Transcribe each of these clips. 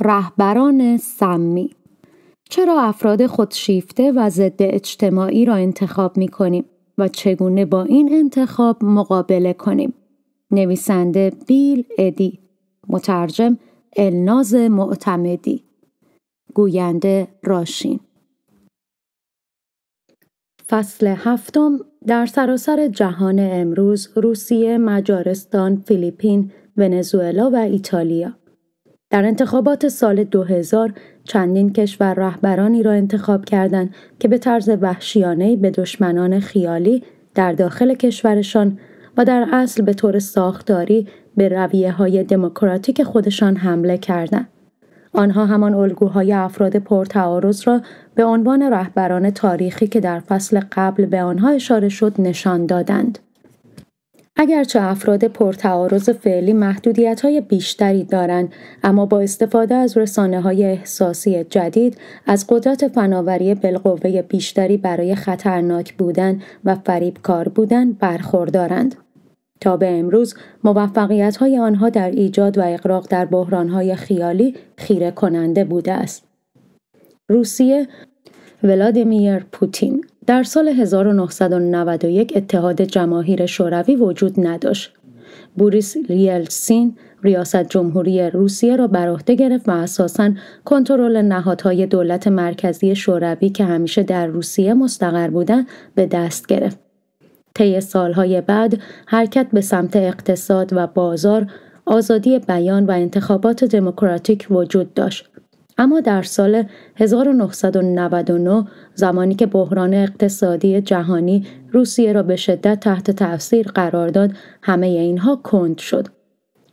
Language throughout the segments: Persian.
رهبران سمی چرا افراد خودشیفته و ضد اجتماعی را انتخاب می کنیم و چگونه با این انتخاب مقابله کنیم نویسنده بیل ادی مترجم الناز معتمدی گوینده راشین فصل هفتم در سراسر جهان امروز روسیه، مجارستان، فیلیپین، ونزوئلا و ایتالیا در انتخابات سال 2000 چندین کشور رهبرانی را انتخاب کردند که به طرز وحشیانه به دشمنان خیالی در داخل کشورشان و در اصل به طور ساختاری به رویه های دموکراتیک خودشان حمله کردند. آنها همان الگوهای افراد پرتعارض را به عنوان رهبران تاریخی که در فصل قبل به آنها اشاره شد نشان دادند. اگرچه افراد پرتعارض فعلی محدودیت های بیشتری دارند اما با استفاده از رسانه های احساسی جدید از قدرت فناوری بالقوه بیشتری برای خطرناک بودن و فریب کار بودن برخوردارند. تا به امروز موفقیت های آنها در ایجاد و اقراق در بحران های خیالی خیره کننده بوده است. روسیه ولادیمیر پوتین در سال 1991 اتحاد جماهیر شوروی وجود نداشت. بوریس ریلسین ریاست جمهوری روسیه را بر عهده گرفت و اساسا کنترل نهادهای دولت مرکزی شوروی که همیشه در روسیه مستقر بودند به دست گرفت. طی سالهای بعد حرکت به سمت اقتصاد و بازار، آزادی بیان و انتخابات دموکراتیک وجود داشت. اما در سال 1999 زمانی که بحران اقتصادی جهانی روسیه را به شدت تحت تاثیر قرار داد همه اینها کند شد.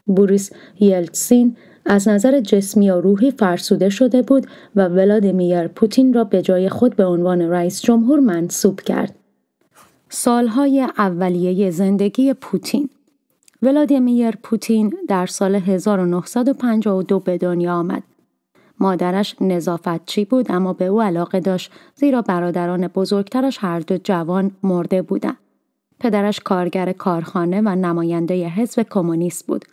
بوریس یلتسین از نظر جسمی و روحی فرسوده شده بود و ولادیمیر پوتین را به جای خود به عنوان رئیس جمهور منصوب کرد. سالهای اولیه زندگی پوتین ولادیمیر پوتین در سال 1952 به دنیا آمد مادرش نظافتچی بود اما به او علاقه داشت زیرا برادران بزرگترش هر دو جوان مرده بودند. پدرش کارگر کارخانه و نماینده حزب کمونیست بود.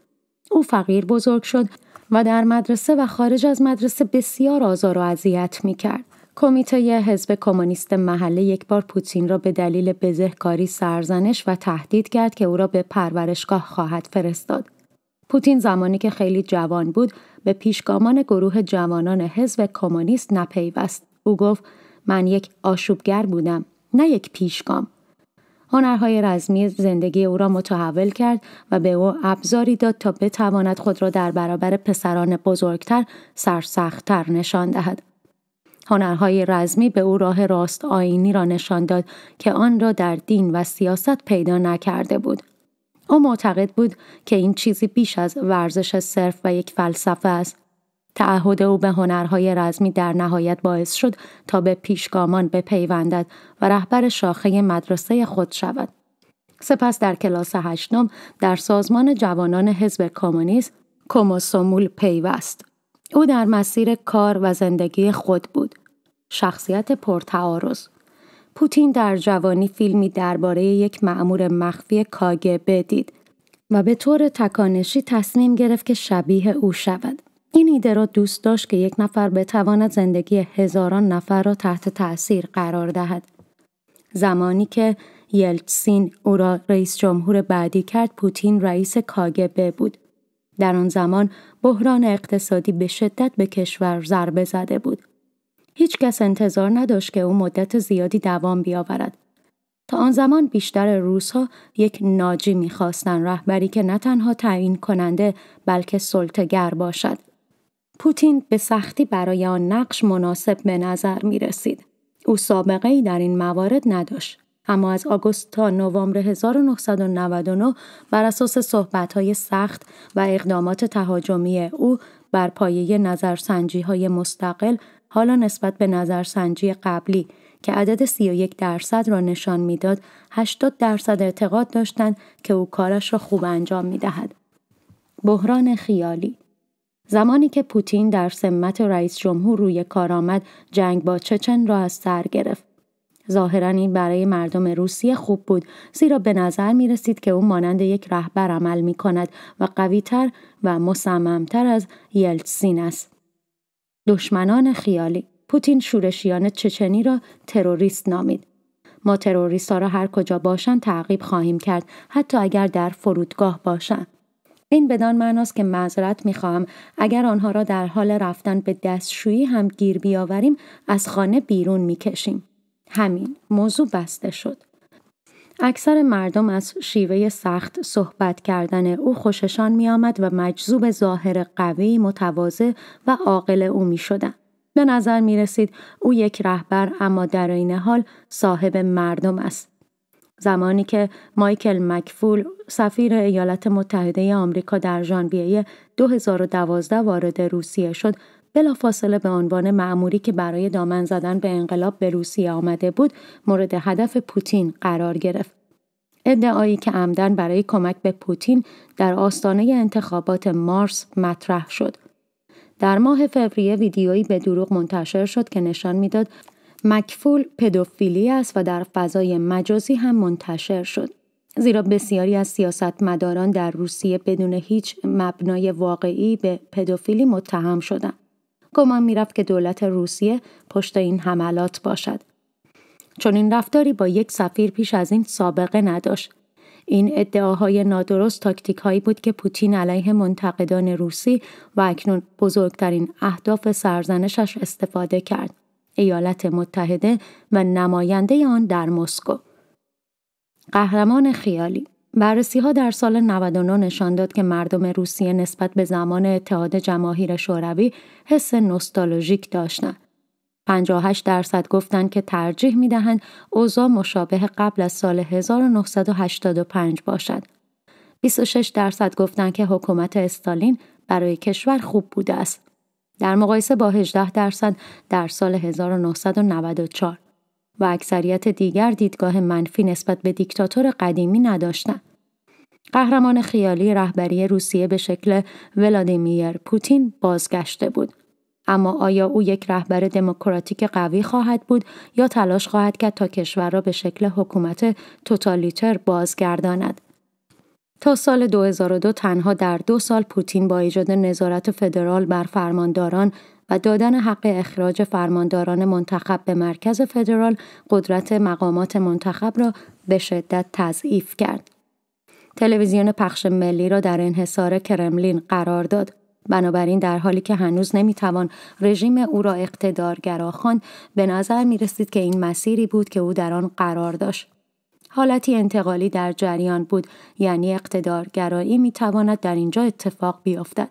او فقیر بزرگ شد و در مدرسه و خارج از مدرسه بسیار آزار و اذیت میکرد. کمیته حزب کمونیست محله یک بار پوتین را به دلیل بزهکاری سرزنش و تهدید کرد که او را به پرورشگاه خواهد فرستاد. پوتین زمانی که خیلی جوان بود به پیشگامان گروه جوانان حزب کمونیست نپیوست. او گفت من یک آشوبگر بودم نه یک پیشگام. هنرهای رزمی زندگی او را متحول کرد و به او ابزاری داد تا بتواند خود را در برابر پسران بزرگتر سرسختتر نشان دهد. هنرهای رزمی به او راه راست آینی را نشان داد که آن را در دین و سیاست پیدا نکرده بود. او معتقد بود که این چیزی بیش از ورزش صرف و یک فلسفه است. تعهد او به هنرهای رزمی در نهایت باعث شد تا به پیشگامان بپیوندد و رهبر شاخه مدرسه خود شود. سپس در کلاس هشتم در سازمان جوانان حزب کمونیست کوموسومول پیوست. او در مسیر کار و زندگی خود بود. شخصیت پرتعارض پوتین در جوانی فیلمی درباره یک مأمور مخفی کاگبه دید و به طور تکانشی تصمیم گرفت که شبیه او شود. این ایده را دوست داشت که یک نفر بتواند زندگی هزاران نفر را تحت تأثیر قرار دهد. زمانی که یلتسین او را رئیس جمهور بعدی کرد پوتین رئیس کاگبه بود. در آن زمان بحران اقتصادی به شدت به کشور ضربه زده بود. هیچ کس انتظار نداشت که او مدت زیادی دوام بیاورد. تا آن زمان بیشتر ها یک ناجی میخواستند رهبری که نه تنها تعیین کننده بلکه سلطگر باشد. پوتین به سختی برای آن نقش مناسب به نظر می رسید. او سابقه ای در این موارد نداشت. اما از آگوست تا نوامبر 1999 بر اساس های سخت و اقدامات تهاجمی او بر پایه نظرسنجی های مستقل حالا نسبت به نظرسنجی قبلی که عدد 31 درصد را نشان میداد 80 درصد اعتقاد داشتند که او کارش را خوب انجام می دهد. بحران خیالی زمانی که پوتین در سمت رئیس جمهور روی کار آمد جنگ با چچن را از سر گرفت. ظاهرا این برای مردم روسیه خوب بود زیرا به نظر می رسید که او مانند یک رهبر عمل می کند و قویتر و مصممتر از یلتسین است. دشمنان خیالی پوتین شورشیان چچنی را تروریست نامید ما تروریست ها را هر کجا باشند تعقیب خواهیم کرد حتی اگر در فرودگاه باشند این بدان معناست که معذرت میخواهم اگر آنها را در حال رفتن به دستشویی هم گیر بیاوریم از خانه بیرون میکشیم همین موضوع بسته شد اکثر مردم از شیوه سخت صحبت کردن او خوششان می آمد و مجذوب ظاهر قوی متواضع و عاقل او می شدن. به نظر می رسید او یک رهبر اما در این حال صاحب مردم است. زمانی که مایکل مکفول سفیر ایالات متحده آمریکا در ژانویه 2012 وارد روسیه شد بلافاصله به عنوان معموری که برای دامن زدن به انقلاب به روسیه آمده بود مورد هدف پوتین قرار گرفت ادعایی که عمدن برای کمک به پوتین در آستانه انتخابات مارس مطرح شد در ماه فوریه ویدیویی به دروغ منتشر شد که نشان میداد مکفول پدوفیلی است و در فضای مجازی هم منتشر شد زیرا بسیاری از سیاستمداران در روسیه بدون هیچ مبنای واقعی به پدوفیلی متهم شدند گمان میرفت که دولت روسیه پشت این حملات باشد چون این رفتاری با یک سفیر پیش از این سابقه نداشت این ادعاهای نادرست تاکتیک هایی بود که پوتین علیه منتقدان روسی و اکنون بزرگترین اهداف سرزنشش استفاده کرد ایالات متحده و نماینده آن در مسکو قهرمان خیالی بررسی ها در سال 99 نشان داد که مردم روسیه نسبت به زمان اتحاد جماهیر شوروی حس نوستالژیک داشتند. 58 درصد گفتند که ترجیح می دهند اوضاع مشابه قبل از سال 1985 باشد. 26 درصد گفتند که حکومت استالین برای کشور خوب بوده است. در مقایسه با 18 درصد در سال 1994 و اکثریت دیگر دیدگاه منفی نسبت به دیکتاتور قدیمی نداشتند. قهرمان خیالی رهبری روسیه به شکل ولادیمیر پوتین بازگشته بود. اما آیا او یک رهبر دموکراتیک قوی خواهد بود یا تلاش خواهد کرد تا کشور را به شکل حکومت توتالیتر بازگرداند؟ تا سال 2002 تنها در دو سال پوتین با ایجاد نظارت فدرال بر فرمانداران و دادن حق اخراج فرمانداران منتخب به مرکز فدرال قدرت مقامات منتخب را به شدت تضعیف کرد. تلویزیون پخش ملی را در انحصار کرملین قرار داد بنابراین در حالی که هنوز نمیتوان رژیم او را اقتدارگرا خواند به نظر میرسید که این مسیری بود که او در آن قرار داشت حالتی انتقالی در جریان بود یعنی اقتدارگرایی میتواند در اینجا اتفاق بیفتد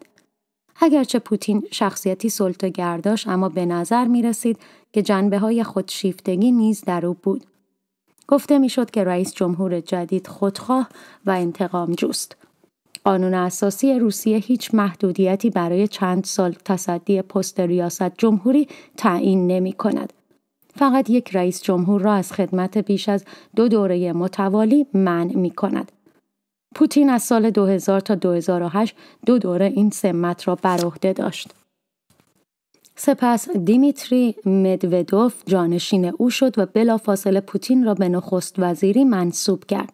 اگرچه پوتین شخصیتی سلطه داشت اما به نظر می که جنبه های خودشیفتگی نیز در او بود گفته میشد که رئیس جمهور جدید خودخواه و انتقام جوست. قانون اساسی روسیه هیچ محدودیتی برای چند سال تصدی پست ریاست جمهوری تعیین نمی کند. فقط یک رئیس جمهور را از خدمت بیش از دو دوره متوالی منع می کند. پوتین از سال 2000 تا 2008 دو دوره این سمت را بر عهده داشت. سپس دیمیتری مدودوف جانشین او شد و بلافاصله پوتین را به نخست وزیری منصوب کرد.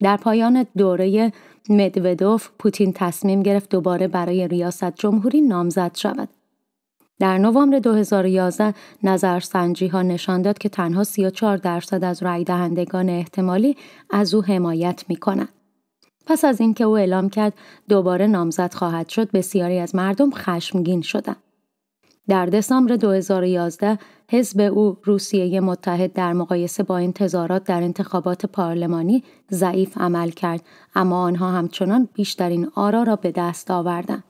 در پایان دوره مدودوف پوتین تصمیم گرفت دوباره برای ریاست جمهوری نامزد شود. در نوامبر 2011 نظرسنجی ها نشان داد که تنها 34 درصد از رای دهندگان احتمالی از او حمایت می کند. پس از اینکه او اعلام کرد دوباره نامزد خواهد شد بسیاری از مردم خشمگین شدند. در دسامبر 2011 حزب او روسیه متحد در مقایسه با انتظارات در انتخابات پارلمانی ضعیف عمل کرد اما آنها همچنان بیشترین آرا را به دست آوردند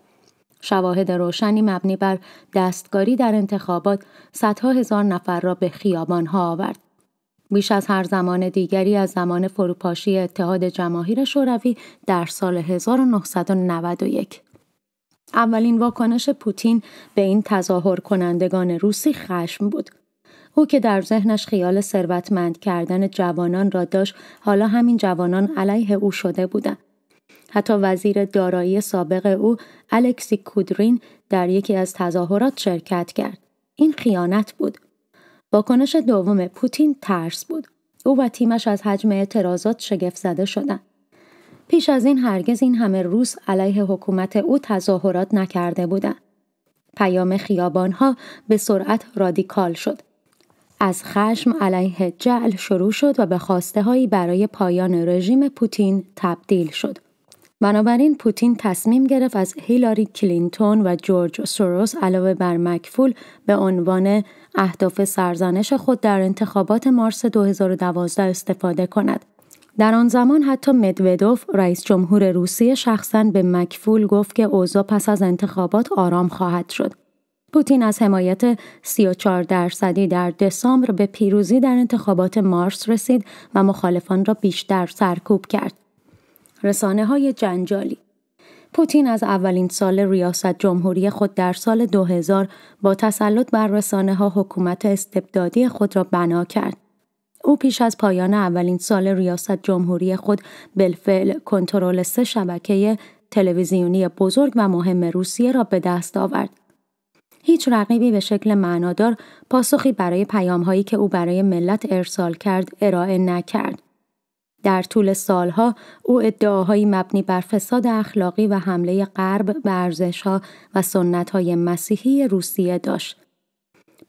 شواهد روشنی مبنی بر دستگاری در انتخابات صدها هزار نفر را به خیابان ها آورد بیش از هر زمان دیگری از زمان فروپاشی اتحاد جماهیر شوروی در سال 1991 اولین واکنش پوتین به این تظاهر کنندگان روسی خشم بود. او که در ذهنش خیال ثروتمند کردن جوانان را داشت حالا همین جوانان علیه او شده بودند. حتی وزیر دارایی سابق او الکسی کودرین در یکی از تظاهرات شرکت کرد. این خیانت بود. واکنش دوم پوتین ترس بود. او و تیمش از حجم اعتراضات شگفت زده شدند. پیش از این هرگز این همه روس علیه حکومت او تظاهرات نکرده بودند. پیام خیابانها به سرعت رادیکال شد. از خشم علیه جعل شروع شد و به خواسته هایی برای پایان رژیم پوتین تبدیل شد. بنابراین پوتین تصمیم گرفت از هیلاری کلینتون و جورج سوروس علاوه بر مکفول به عنوان اهداف سرزنش خود در انتخابات مارس 2012 استفاده کند در آن زمان حتی مدودوف رئیس جمهور روسیه شخصا به مکفول گفت که اوضاع پس از انتخابات آرام خواهد شد. پوتین از حمایت 34 درصدی در دسامبر به پیروزی در انتخابات مارس رسید و مخالفان را بیشتر سرکوب کرد. رسانه های جنجالی پوتین از اولین سال ریاست جمهوری خود در سال 2000 با تسلط بر رسانه ها حکومت استبدادی خود را بنا کرد. او پیش از پایان اولین سال ریاست جمهوری خود بالفعل کنترل سه شبکه تلویزیونی بزرگ و مهم روسیه را به دست آورد. هیچ رقیبی به شکل معنادار پاسخی برای پیامهایی که او برای ملت ارسال کرد ارائه نکرد. در طول سالها او ادعاهایی مبنی بر فساد اخلاقی و حمله غرب به ارزشها و های مسیحی روسیه داشت.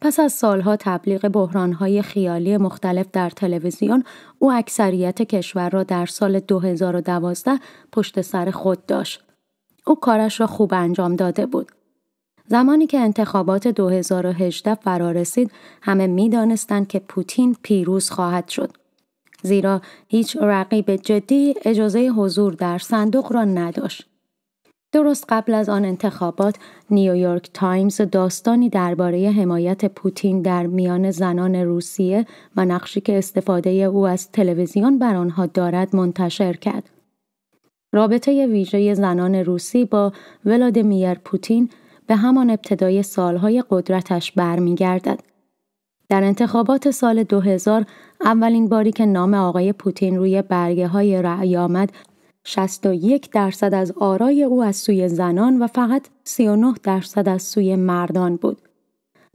پس از سالها تبلیغ بحرانهای خیالی مختلف در تلویزیون او اکثریت کشور را در سال 2012 پشت سر خود داشت. او کارش را خوب انجام داده بود. زمانی که انتخابات 2018 فرا رسید همه میدانستند که پوتین پیروز خواهد شد. زیرا هیچ رقیب جدی اجازه حضور در صندوق را نداشت. درست قبل از آن انتخابات نیویورک تایمز داستانی درباره حمایت پوتین در میان زنان روسیه و نقشی که استفاده او از تلویزیون بر آنها دارد منتشر کرد. رابطه ویژه زنان روسی با ولادیمیر پوتین به همان ابتدای سالهای قدرتش برمیگردد. در انتخابات سال 2000 اولین باری که نام آقای پوتین روی برگه های رأی آمد 61 درصد از آرای او از سوی زنان و فقط 39 درصد از سوی مردان بود.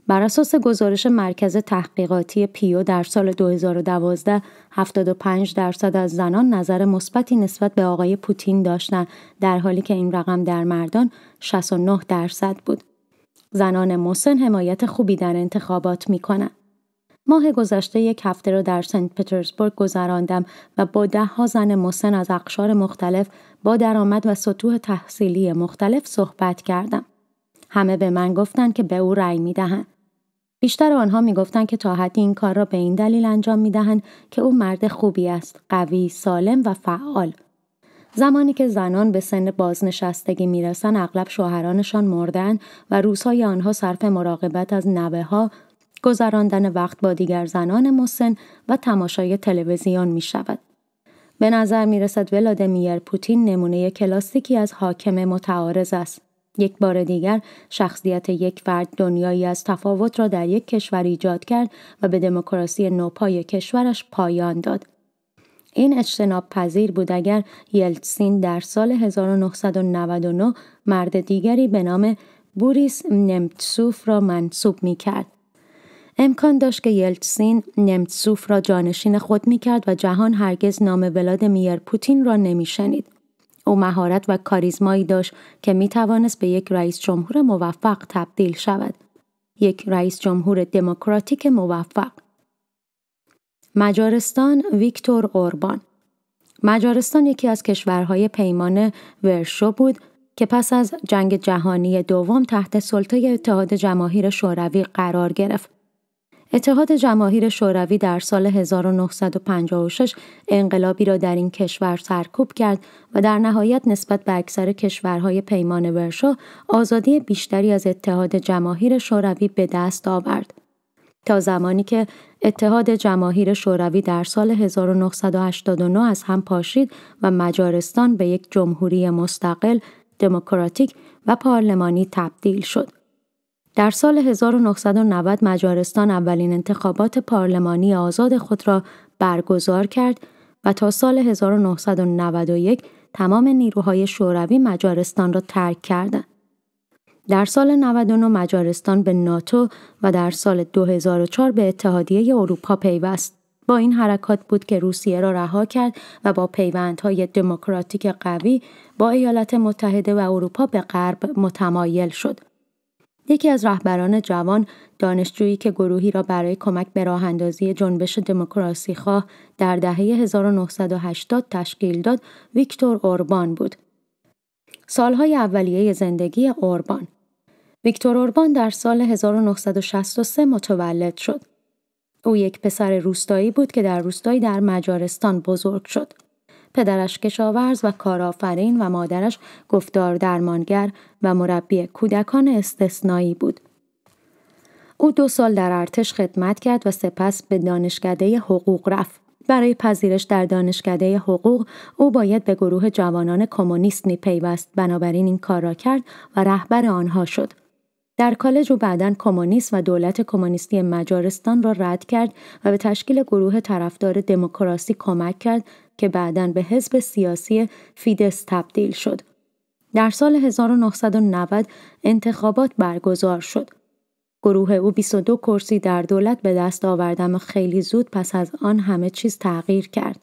بر اساس گزارش مرکز تحقیقاتی پیو در سال 2012 75 درصد از زنان نظر مثبتی نسبت به آقای پوتین داشتند در حالی که این رقم در مردان 69 درصد بود. زنان مسن حمایت خوبی در انتخابات می ماه گذشته یک هفته را در سنت پترزبورگ گذراندم و با ده ها زن مسن از اقشار مختلف با درآمد و سطوح تحصیلی مختلف صحبت کردم. همه به من گفتند که به او رأی می دهند. بیشتر آنها می گفتند که تا حدی این کار را به این دلیل انجام می دهند که او مرد خوبی است، قوی، سالم و فعال. زمانی که زنان به سن بازنشستگی میرسند اغلب شوهرانشان مردن و روزهای آنها صرف مراقبت از نوه ها، گذراندن وقت با دیگر زنان مسن و تماشای تلویزیون می شود. به نظر می رسد ولادیمیر پوتین نمونه کلاسیکی از حاکم متعارض است. یک بار دیگر شخصیت یک فرد دنیایی از تفاوت را در یک کشور ایجاد کرد و به دموکراسی نوپای کشورش پایان داد. این اجتناب پذیر بود اگر یلتسین در سال 1999 مرد دیگری به نام بوریس نمتسوف را منصوب می کرد. امکان داشت که یلتسین نمتسوف را جانشین خود می کرد و جهان هرگز نام ولادیمیر پوتین را نمی شنید. او مهارت و کاریزمایی داشت که می توانست به یک رئیس جمهور موفق تبدیل شود. یک رئیس جمهور دموکراتیک موفق. مجارستان ویکتور اوربان مجارستان یکی از کشورهای پیمان ورشو بود که پس از جنگ جهانی دوم تحت سلطه اتحاد جماهیر شوروی قرار گرفت. اتحاد جماهیر شوروی در سال 1956 انقلابی را در این کشور سرکوب کرد و در نهایت نسبت به اکثر کشورهای پیمان ورشو آزادی بیشتری از اتحاد جماهیر شوروی به دست آورد. تا زمانی که اتحاد جماهیر شوروی در سال 1989 از هم پاشید و مجارستان به یک جمهوری مستقل، دموکراتیک و پارلمانی تبدیل شد. در سال 1990 مجارستان اولین انتخابات پارلمانی آزاد خود را برگزار کرد و تا سال 1991 تمام نیروهای شوروی مجارستان را ترک کردند. در سال 99 مجارستان به ناتو و در سال 2004 به اتحادیه اروپا پیوست. با این حرکات بود که روسیه را رها کرد و با پیوندهای دموکراتیک قوی با ایالات متحده و اروپا به غرب متمایل شد. یکی از رهبران جوان دانشجویی که گروهی را برای کمک به راه اندازی جنبش دموکراسی خواه در دهه 1980 تشکیل داد ویکتور اوربان بود. سالهای اولیه زندگی اوربان ویکتور اوربان در سال 1963 متولد شد. او یک پسر روستایی بود که در روستایی در مجارستان بزرگ شد. پدرش کشاورز و کارآفرین و مادرش گفتار درمانگر و مربی کودکان استثنایی بود. او دو سال در ارتش خدمت کرد و سپس به دانشکده حقوق رفت. برای پذیرش در دانشکده حقوق او باید به گروه جوانان کمونیست پیوست بنابراین این کار را کرد و رهبر آنها شد در کالج او بعدا کمونیست و دولت کمونیستی مجارستان را رد کرد و به تشکیل گروه طرفدار دموکراسی کمک کرد که بعداً به حزب سیاسی فیدس تبدیل شد. در سال 1990 انتخابات برگزار شد. گروه او 22 کرسی در دولت به دست آورد و خیلی زود پس از آن همه چیز تغییر کرد.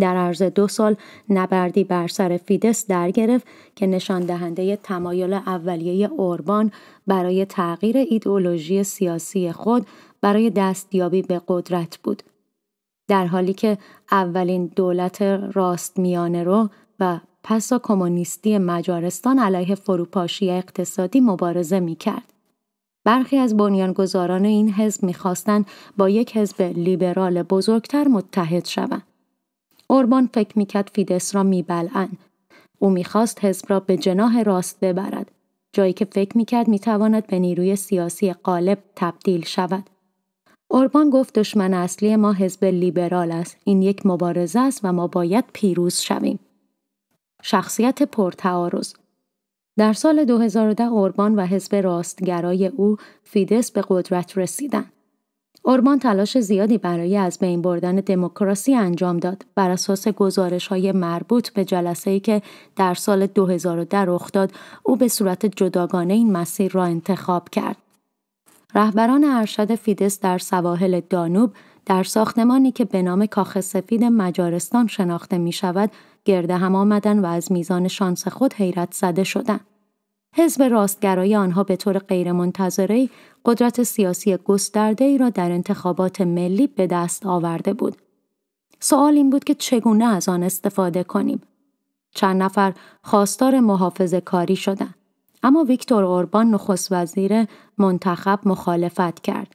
در عرض دو سال نبردی بر سر فیدس در گرفت که نشان دهنده تمایل اولیه اوربان برای تغییر ایدئولوژی سیاسی خود برای دستیابی به قدرت بود. در حالی که اولین دولت راست میانه رو و پسا کمونیستی مجارستان علیه فروپاشی اقتصادی مبارزه می کرد. برخی از بنیانگذاران این حزب میخواستند با یک حزب لیبرال بزرگتر متحد شوند. اوربان فکر کرد فیدس را میبلعن او میخواست حزب را به جناه راست ببرد جایی که فکر میکرد میتواند به نیروی سیاسی قالب تبدیل شود اوربان گفت دشمن اصلی ما حزب لیبرال است. این یک مبارزه است و ما باید پیروز شویم. شخصیت پرتعارض در سال 2010 اوربان و حزب راستگرای او فیدس به قدرت رسیدند. اوربان تلاش زیادی برای از بین بردن دموکراسی انجام داد بر اساس گزارش های مربوط به جلسه ای که در سال 2010 رخ داد او به صورت جداگانه این مسیر را انتخاب کرد رهبران ارشد فیدس در سواحل دانوب در ساختمانی که به نام کاخ سفید مجارستان شناخته می شود گرد هم آمدن و از میزان شانس خود حیرت زده شدند. حزب راستگرای آنها به طور غیرمنتظره قدرت سیاسی گسترده ای را در انتخابات ملی به دست آورده بود. سوال این بود که چگونه از آن استفاده کنیم. چند نفر خواستار محافظه کاری شدند. اما ویکتور اوربان نخست وزیر منتخب مخالفت کرد.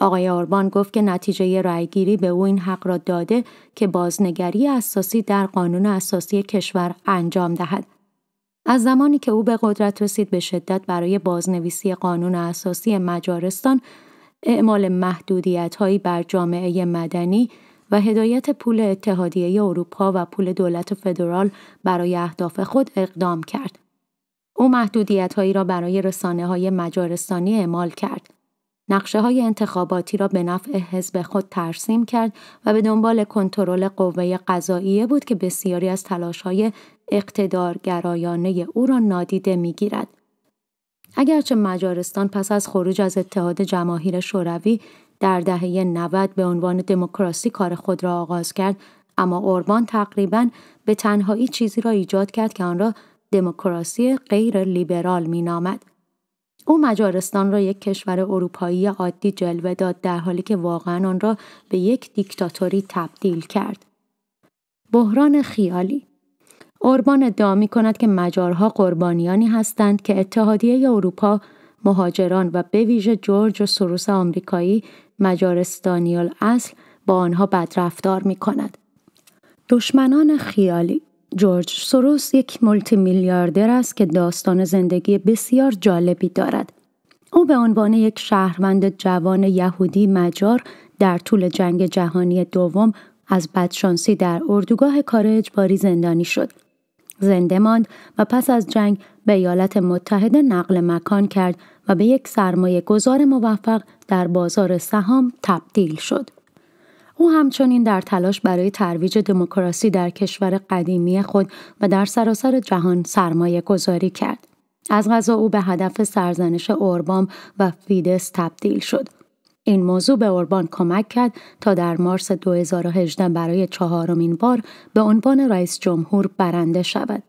آقای اوربان گفت که نتیجه رأیگیری به او این حق را داده که بازنگری اساسی در قانون اساسی کشور انجام دهد. از زمانی که او به قدرت رسید به شدت برای بازنویسی قانون اساسی مجارستان اعمال محدودیت هایی بر جامعه مدنی و هدایت پول اتحادیه اروپا و پول دولت فدرال برای اهداف خود اقدام کرد. او محدودیت هایی را برای رسانه های مجارستانی اعمال کرد. نقشه های انتخاباتی را به نفع حزب خود ترسیم کرد و به دنبال کنترل قوه قضاییه بود که بسیاری از تلاش های اقتدارگرایانه او را نادیده گیرد. اگرچه مجارستان پس از خروج از اتحاد جماهیر شوروی در دهه 90 به عنوان دموکراسی کار خود را آغاز کرد اما اوربان تقریبا به تنهایی چیزی را ایجاد کرد که آن را دموکراسی غیر لیبرال می نامد. او مجارستان را یک کشور اروپایی عادی جلوه داد در حالی که واقعا آن را به یک دیکتاتوری تبدیل کرد. بحران خیالی اوربان ادعا می کند که مجارها قربانیانی هستند که اتحادیه اروپا مهاجران و به ویژه جورج و سروس آمریکایی مجارستانیال اصل با آنها بدرفتار می کند. دشمنان خیالی جورج سروس یک ملتی میلیاردر است که داستان زندگی بسیار جالبی دارد. او به عنوان یک شهروند جوان یهودی مجار در طول جنگ جهانی دوم از بدشانسی در اردوگاه کار اجباری زندانی شد. زنده ماند و پس از جنگ به ایالات متحده نقل مکان کرد و به یک سرمایه گذار موفق در بازار سهام تبدیل شد. او همچنین در تلاش برای ترویج دموکراسی در کشور قدیمی خود و در سراسر جهان سرمایه گذاری کرد. از غذا او به هدف سرزنش اوربام و فیدس تبدیل شد. این موضوع به اوربان کمک کرد تا در مارس 2018 برای چهارمین بار به عنوان رئیس جمهور برنده شود.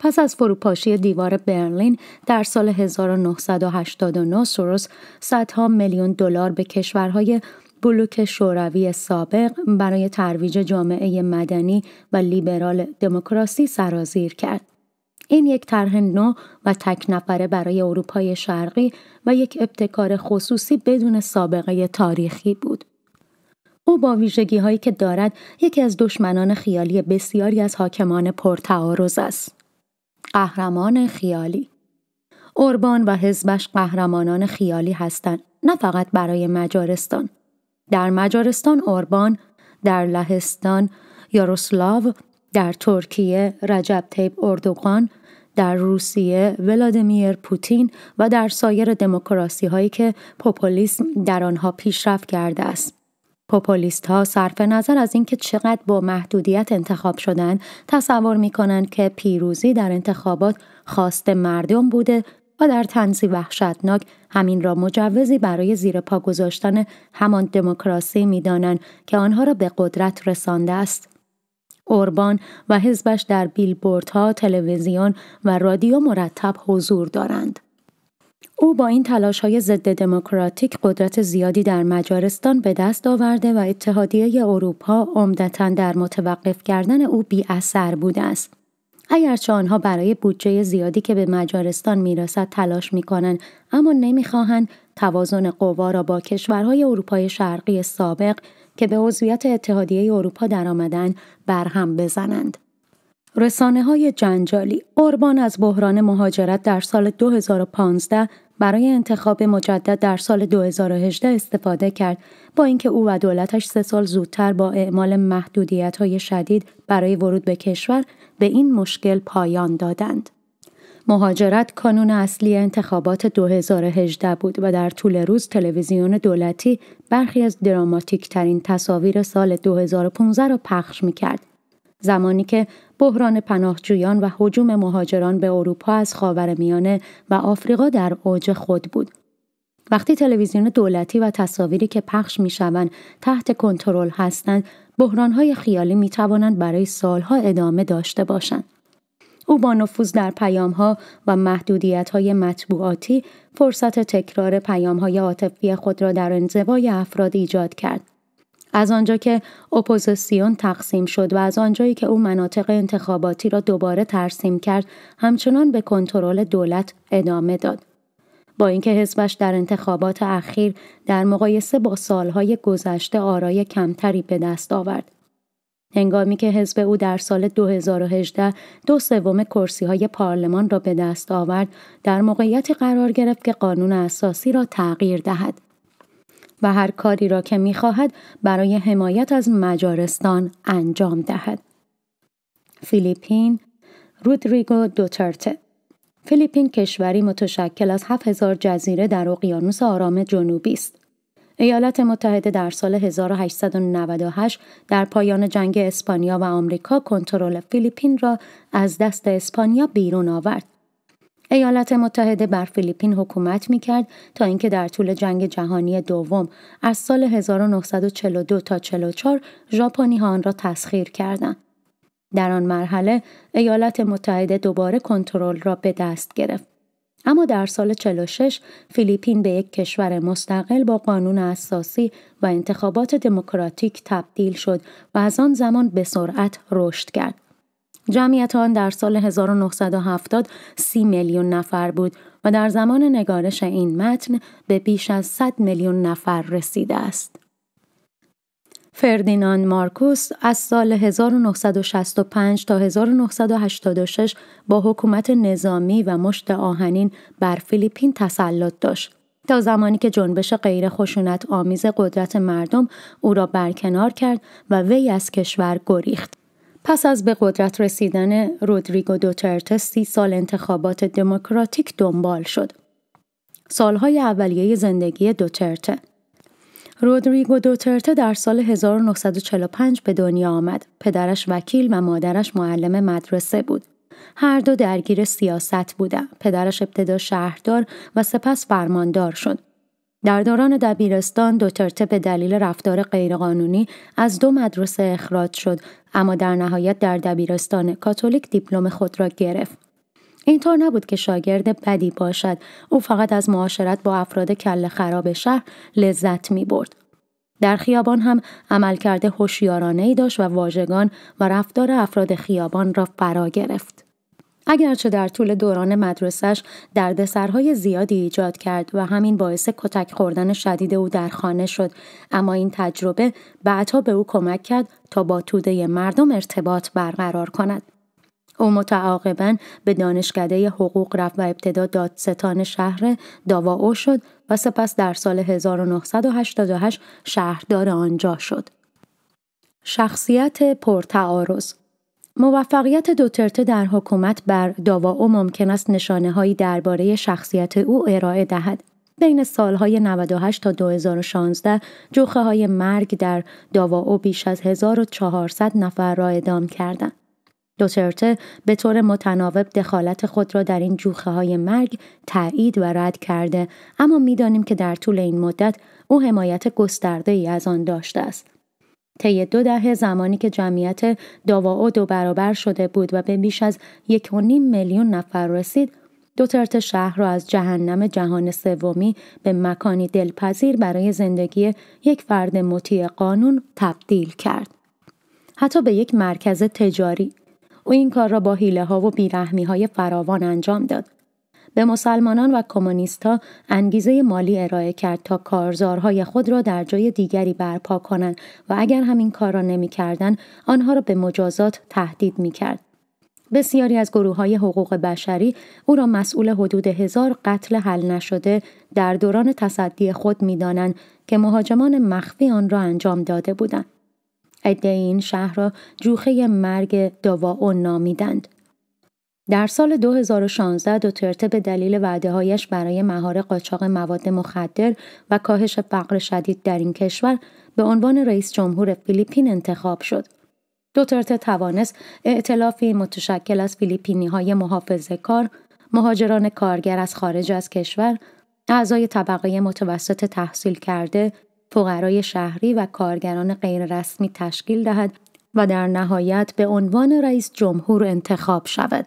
پس از فروپاشی دیوار برلین در سال 1989 سوروس صدها میلیون دلار به کشورهای بلوک شوروی سابق برای ترویج جامعه مدنی و لیبرال دموکراسی سرازیر کرد. این یک طرح نو و تک نفره برای اروپای شرقی و یک ابتکار خصوصی بدون سابقه تاریخی بود. او با ویژگی هایی که دارد یکی از دشمنان خیالی بسیاری از حاکمان پرتعارض است. قهرمان خیالی اوربان و حزبش قهرمانان خیالی هستند نه فقط برای مجارستان در مجارستان اوربان، در لهستان یاروسلاو، در ترکیه رجب طیب اردوغان، در روسیه ولادیمیر پوتین و در سایر دموکراسی هایی که پوپولیسم در آنها پیشرفت کرده است. پوپولیست ها صرف نظر از اینکه چقدر با محدودیت انتخاب شدن تصور می کنند که پیروزی در انتخابات خواست مردم بوده و در تنزی وحشتناک همین را مجوزی برای زیر پا گذاشتن همان دموکراسی میدانند که آنها را به قدرت رسانده است اوربان و حزبش در بیلبوردها تلویزیون و رادیو مرتب حضور دارند او با این تلاش های ضد دموکراتیک قدرت زیادی در مجارستان به دست آورده و اتحادیه اروپا عمدتا در متوقف کردن او بی اثر بوده است. اگرچه آنها برای بودجه زیادی که به مجارستان میرسد تلاش میکنند اما نمیخواهند توازن قوا را با کشورهای اروپای شرقی سابق که به عضویت اتحادیه اروپا درآمدند برهم بزنند رسانه های جنجالی اوربان از بحران مهاجرت در سال 2015 برای انتخاب مجدد در سال 2018 استفاده کرد با اینکه او و دولتش سه سال زودتر با اعمال محدودیت های شدید برای ورود به کشور به این مشکل پایان دادند. مهاجرت کانون اصلی انتخابات 2018 بود و در طول روز تلویزیون دولتی برخی از دراماتیک ترین تصاویر سال 2015 را پخش می کرد. زمانی که بحران پناهجویان و حجوم مهاجران به اروپا از میانه و آفریقا در اوج خود بود. وقتی تلویزیون دولتی و تصاویری که پخش می تحت کنترل هستند، بحرانهای خیالی می توانند برای سالها ادامه داشته باشند. او با نفوذ در پیامها و های مطبوعاتی فرصت تکرار پیامهای عاطفی خود را در انزوای افراد ایجاد کرد. از آنجا که اپوزیسیون تقسیم شد و از آنجایی که او مناطق انتخاباتی را دوباره ترسیم کرد همچنان به کنترل دولت ادامه داد با اینکه حزبش در انتخابات اخیر در مقایسه با سالهای گذشته آرای کمتری به دست آورد هنگامی که حزب او در سال 2018 دو سوم کرسی های پارلمان را به دست آورد در موقعیت قرار گرفت که قانون اساسی را تغییر دهد و هر کاری را که میخواهد برای حمایت از مجارستان انجام دهد. فیلیپین رودریگو دوترته فیلیپین کشوری متشکل از 7000 جزیره در اقیانوس آرام جنوبی است. ایالات متحده در سال 1898 در پایان جنگ اسپانیا و آمریکا کنترل فیلیپین را از دست اسپانیا بیرون آورد. ایالات متحده بر فیلیپین حکومت می کرد تا اینکه در طول جنگ جهانی دوم از سال 1942 تا 44 ژاپنی آن را تسخیر کردند. در آن مرحله ایالات متحده دوباره کنترل را به دست گرفت. اما در سال 46 فیلیپین به یک کشور مستقل با قانون اساسی و انتخابات دموکراتیک تبدیل شد و از آن زمان به سرعت رشد کرد. جمعیت آن در سال 1970 30 میلیون نفر بود و در زمان نگارش این متن به بیش از 100 میلیون نفر رسیده است. فردیناند مارکوس از سال 1965 تا 1986 با حکومت نظامی و مشت آهنین بر فیلیپین تسلط داشت. تا زمانی که جنبش غیر خشونت آمیز قدرت مردم او را برکنار کرد و وی از کشور گریخت. پس از به قدرت رسیدن رودریگو دوترته سی سال انتخابات دموکراتیک دنبال شد. سالهای اولیه زندگی دوترته رودریگو دوترته در سال 1945 به دنیا آمد. پدرش وکیل و مادرش معلم مدرسه بود. هر دو درگیر سیاست بودند. پدرش ابتدا شهردار و سپس فرماندار شد. در دوران دبیرستان دوترته به دلیل رفتار غیرقانونی از دو مدرسه اخراج شد اما در نهایت در دبیرستان کاتولیک دیپلم خود را گرفت اینطور نبود که شاگرد بدی باشد او فقط از معاشرت با افراد کل خراب شهر لذت می برد. در خیابان هم عملکرد هوشیارانه ای داشت و واژگان و رفتار افراد خیابان را فرا گرفت. اگرچه در طول دوران درد دردسرهای زیادی ایجاد کرد و همین باعث کتک خوردن شدید او در خانه شد اما این تجربه بعدها به او کمک کرد تا با توده مردم ارتباط برقرار کند او متعاقبا به دانشکده حقوق رفت و ابتدا دادستان شهر او شد و سپس در سال 1988 شهردار آنجا شد. شخصیت پرتعارض موفقیت دوترته در حکومت بر داواو ممکن است نشانه هایی درباره شخصیت او ارائه دهد. بین سالهای 98 تا 2016 جوخه های مرگ در داواو بیش از 1400 نفر را ادام کردند. دوترته به طور متناوب دخالت خود را در این جوخه های مرگ تایید و رد کرده اما میدانیم که در طول این مدت او حمایت گسترده ای از آن داشته است. طی دو دهه زمانی که جمعیت داواو دو برابر شده بود و به بیش از یک و نیم میلیون نفر رسید دوترت شهر را از جهنم جهان سومی به مکانی دلپذیر برای زندگی یک فرد مطیع قانون تبدیل کرد حتی به یک مرکز تجاری او این کار را با حیله ها و بیرحمی های فراوان انجام داد به مسلمانان و کمونیستا انگیزه مالی ارائه کرد تا کارزارهای خود را در جای دیگری برپا کنند و اگر همین کار را نمیکردند آنها را به مجازات تهدید میکرد بسیاری از گروه های حقوق بشری او را مسئول حدود هزار قتل حل نشده در دوران تصدی خود میدانند که مهاجمان مخفی آن را انجام داده بودند. عده این شهر را جوخه مرگ دواعون نامیدند. در سال 2016 دوترته به دلیل وعده هایش برای مهار قاچاق مواد مخدر و کاهش فقر شدید در این کشور به عنوان رئیس جمهور فیلیپین انتخاب شد. دوترته توانست ائتلافی متشکل از فیلیپینی های محافظه کار، مهاجران کارگر از خارج از کشور، اعضای طبقه متوسط تحصیل کرده، فقرای شهری و کارگران غیررسمی تشکیل دهد و در نهایت به عنوان رئیس جمهور انتخاب شود.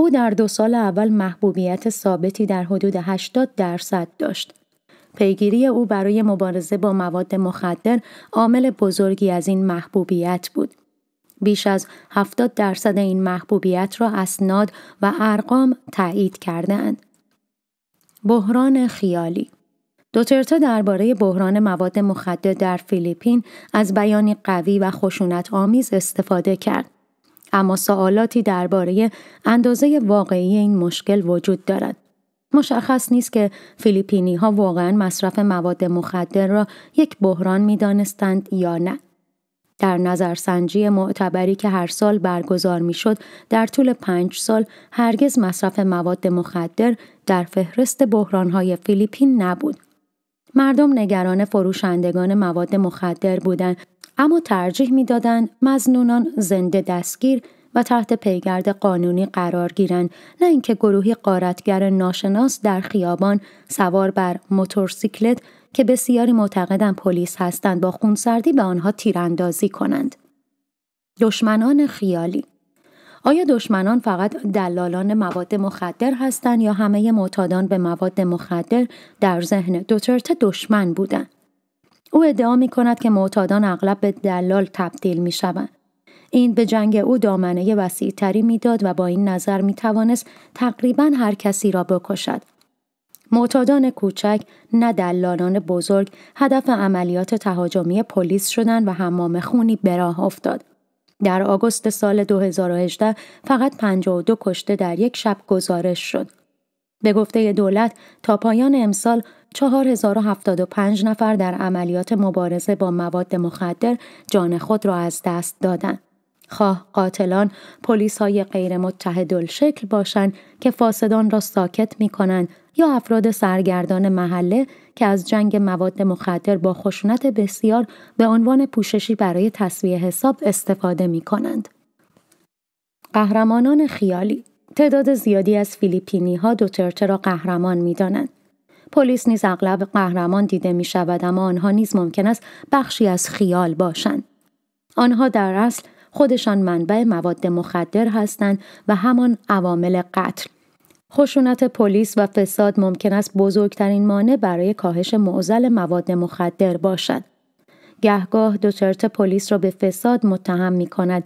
او در دو سال اول محبوبیت ثابتی در حدود 80 درصد داشت. پیگیری او برای مبارزه با مواد مخدر عامل بزرگی از این محبوبیت بود. بیش از 70 درصد این محبوبیت را اسناد و ارقام تایید کردهاند. بحران خیالی دوترتا درباره بحران مواد مخدر در فیلیپین از بیانی قوی و خشونت آمیز استفاده کرد. اما سوالاتی درباره اندازه واقعی این مشکل وجود دارد. مشخص نیست که فیلیپینی ها واقعا مصرف مواد مخدر را یک بحران می دانستند یا نه. در نظرسنجی معتبری که هر سال برگزار می شد در طول پنج سال هرگز مصرف مواد مخدر در فهرست بحرانهای فیلیپین نبود. مردم نگران فروشندگان مواد مخدر بودند اما ترجیح میدادند مزنونان زنده دستگیر و تحت پیگرد قانونی قرار گیرند نه اینکه گروهی قارتگر ناشناس در خیابان سوار بر موتورسیکلت که بسیاری معتقدند پلیس هستند با خونسردی به آنها تیراندازی کنند دشمنان خیالی آیا دشمنان فقط دلالان مواد مخدر هستند یا همه معتادان به مواد مخدر در ذهن دوترته دشمن بودند او ادعا می کند که معتادان اغلب به دلال تبدیل می شوند این به جنگ او دامنه وسیعتری میداد و با این نظر می توانست تقریبا هر کسی را بکشد معتادان کوچک نه دلالان بزرگ هدف عملیات تهاجمی پلیس شدند و حمام خونی به راه افتاد در آگوست سال 2018 فقط 52 کشته در یک شب گزارش شد. به گفته دولت تا پایان امسال 4075 نفر در عملیات مبارزه با مواد مخدر جان خود را از دست دادند. خواه قاتلان پلیس های غیر متحدل شکل باشند که فاسدان را ساکت می کنند یا افراد سرگردان محله که از جنگ مواد مخدر با خشونت بسیار به عنوان پوششی برای تصویه حساب استفاده می کنند. قهرمانان خیالی تعداد زیادی از فیلیپینی ها دوترته را قهرمان می دانند. پلیس نیز اغلب قهرمان دیده می شود اما آنها نیز ممکن است بخشی از خیال باشند. آنها در اصل خودشان منبع مواد مخدر هستند و همان عوامل قتل خشونت پلیس و فساد ممکن است بزرگترین مانع برای کاهش معضل مواد مخدر باشد گهگاه دوچرت پلیس را به فساد متهم می کند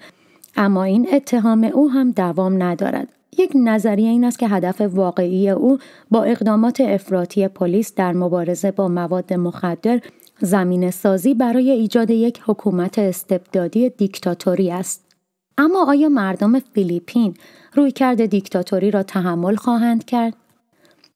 اما این اتهام او هم دوام ندارد یک نظریه این است که هدف واقعی او با اقدامات افراطی پلیس در مبارزه با مواد مخدر زمین سازی برای ایجاد یک حکومت استبدادی دیکتاتوری است. اما آیا مردم فیلیپین کرده دیکتاتوری را تحمل خواهند کرد؟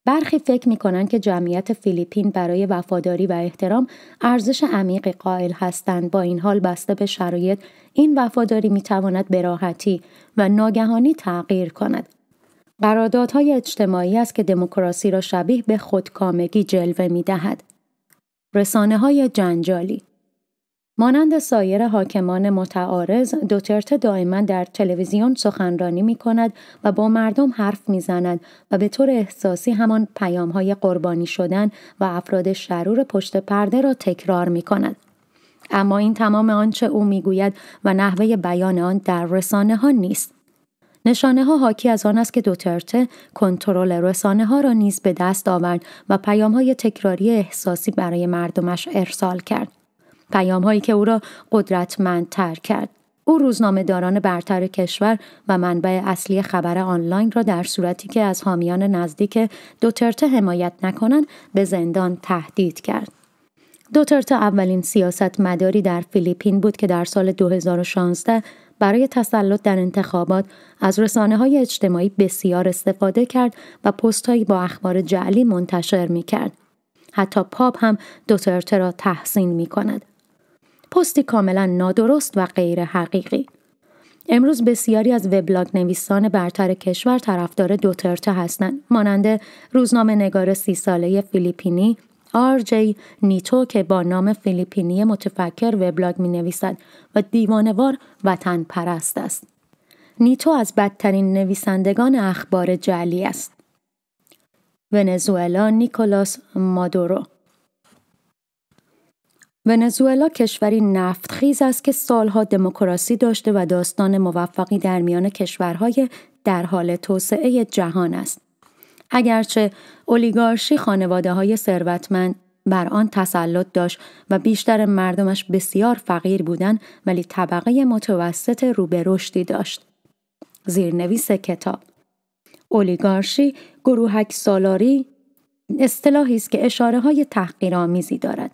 برخی فکر می کنند که جمعیت فیلیپین برای وفاداری و احترام ارزش عمیقی قائل هستند با این حال بسته به شرایط این وفاداری می تواند براحتی و ناگهانی تغییر کند قراردادهای اجتماعی است که دموکراسی را شبیه به خودکامگی جلوه می دهد. رسانه های جنجالی مانند سایر حاکمان متعارض دوترت دائما در تلویزیون سخنرانی می کند و با مردم حرف می زند و به طور احساسی همان پیام های قربانی شدن و افراد شرور پشت پرده را تکرار می کند. اما این تمام آنچه او میگوید و نحوه بیان آن در رسانه ها نیست نشانه ها حاکی از آن است که دوترته کنترل رسانه ها را نیز به دست آورد و پیام های تکراری احساسی برای مردمش ارسال کرد. پیام هایی که او را قدرتمندتر کرد. او روزنامه داران برتر کشور و منبع اصلی خبر آنلاین را در صورتی که از حامیان نزدیک دوترته حمایت نکنند به زندان تهدید کرد. دوترته اولین سیاست مداری در فیلیپین بود که در سال 2016 برای تسلط در انتخابات از رسانه های اجتماعی بسیار استفاده کرد و پستهایی با اخبار جعلی منتشر می کرد. حتی پاپ هم دوترته را تحسین می کند. پستی کاملا نادرست و غیر حقیقی. امروز بسیاری از وبلاگ نویسان برتر کشور طرفدار دوترته هستند ماننده روزنامه نگار سی ساله فیلیپینی جی نیتو که با نام فیلیپینی متفکر وبلاگ می نویسد و دیوانوار وطن پرست است. نیتو از بدترین نویسندگان اخبار جعلی است. ونزوئلا نیکولاس مادورو ونزوئلا کشوری نفتخیز است که سالها دموکراسی داشته و داستان موفقی در میان کشورهای در حال توسعه جهان است. اگرچه اولیگارشی خانواده های ثروتمند بر آن تسلط داشت و بیشتر مردمش بسیار فقیر بودند ولی طبقه متوسط رو رشدی داشت. زیرنویس کتاب اولیگارشی گروهک سالاری اصطلاحی است که اشاره های تحقیرآمیزی دارد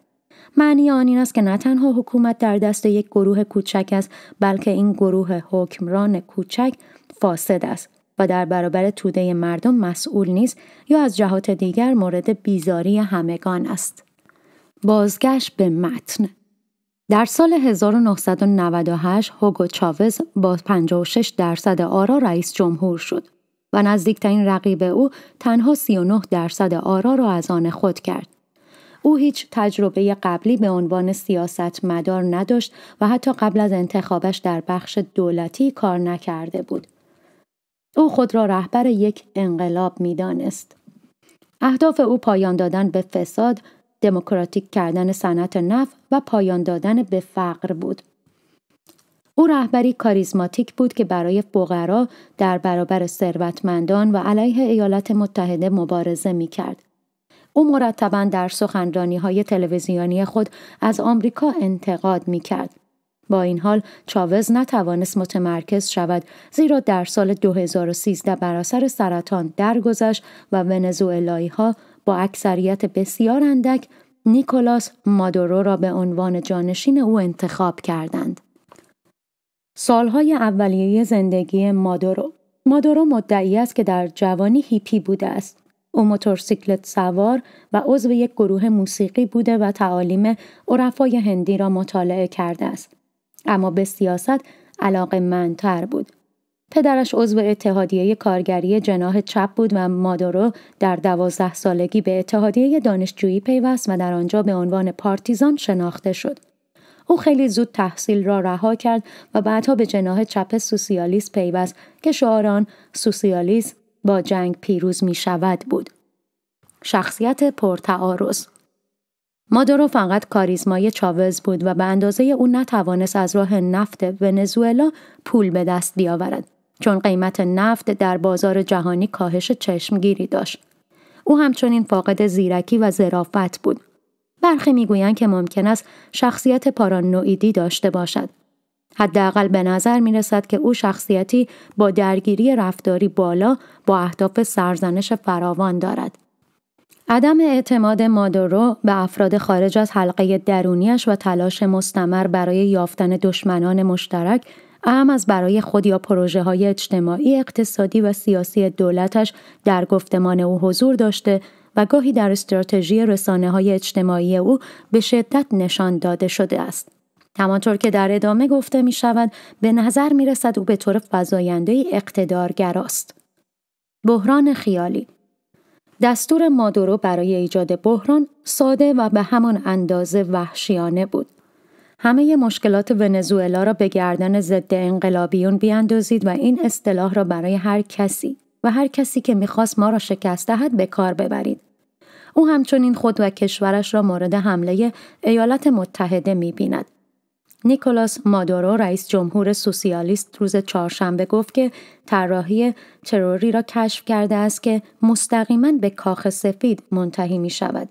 معنی آن این است که نه تنها حکومت در دست یک گروه کوچک است بلکه این گروه حکمران کوچک فاسد است و در برابر توده مردم مسئول نیست یا از جهات دیگر مورد بیزاری همگان است. بازگشت به متن در سال 1998 هوگو چاوز با 56 درصد آرا رئیس جمهور شد و نزدیکترین رقیب او تنها 39 درصد آرا را از آن خود کرد. او هیچ تجربه قبلی به عنوان سیاست مدار نداشت و حتی قبل از انتخابش در بخش دولتی کار نکرده بود. او خود را رهبر یک انقلاب میدانست اهداف او پایان دادن به فساد، دموکراتیک کردن صنعت نفت و پایان دادن به فقر بود. او رهبری کاریزماتیک بود که برای فقرا در برابر ثروتمندان و علیه ایالات متحده مبارزه می کرد. او مرتبا در سخنرانی های تلویزیونی خود از آمریکا انتقاد می کرد. با این حال چاوز نتوانست متمرکز شود زیرا در سال 2013 بر اثر سرطان درگذشت و ونزوئلایی ها با اکثریت بسیار اندک نیکولاس مادورو را به عنوان جانشین او انتخاب کردند. سالهای اولیه زندگی مادورو مادورو مدعی است که در جوانی هیپی بوده است. او موتورسیکلت سوار و عضو یک گروه موسیقی بوده و تعالیم عرفای هندی را مطالعه کرده است. اما به سیاست علاقه منتر بود. پدرش عضو اتحادیه کارگری جناه چپ بود و مادورو در دوازده سالگی به اتحادیه دانشجویی پیوست و در آنجا به عنوان پارتیزان شناخته شد. او خیلی زود تحصیل را رها کرد و بعدها به جناه چپ سوسیالیست پیوست که شعاران سوسیالیست با جنگ پیروز می شود بود. شخصیت پرتعارض مادورو فقط کاریزمای چاوز بود و به اندازه او نتوانست از راه نفت ونزوئلا پول به دست بیاورد چون قیمت نفت در بازار جهانی کاهش چشمگیری داشت او همچنین فاقد زیرکی و ظرافت بود برخی میگویند که ممکن است شخصیت پارانوئیدی داشته باشد حداقل به نظر می رسد که او شخصیتی با درگیری رفتاری بالا با اهداف سرزنش فراوان دارد عدم اعتماد مادورو به افراد خارج از حلقه درونیش و تلاش مستمر برای یافتن دشمنان مشترک اهم از برای خود یا پروژه های اجتماعی، اقتصادی و سیاسی دولتش در گفتمان او حضور داشته و گاهی در استراتژی رسانه های اجتماعی او به شدت نشان داده شده است. همانطور که در ادامه گفته می شود، به نظر می رسد او به طور فضاینده اقتدارگراست. بحران خیالی دستور مادورو برای ایجاد بحران ساده و به همان اندازه وحشیانه بود. همه مشکلات ونزوئلا را به گردن ضد انقلابیون بیاندازید و این اصطلاح را برای هر کسی و هر کسی که میخواست ما را شکست دهد به کار ببرید. او همچنین خود و کشورش را مورد حمله ایالات متحده میبیند نیکولاس مادورو رئیس جمهور سوسیالیست روز چهارشنبه گفت که طراحی تروری را کشف کرده است که مستقیما به کاخ سفید منتهی می شود.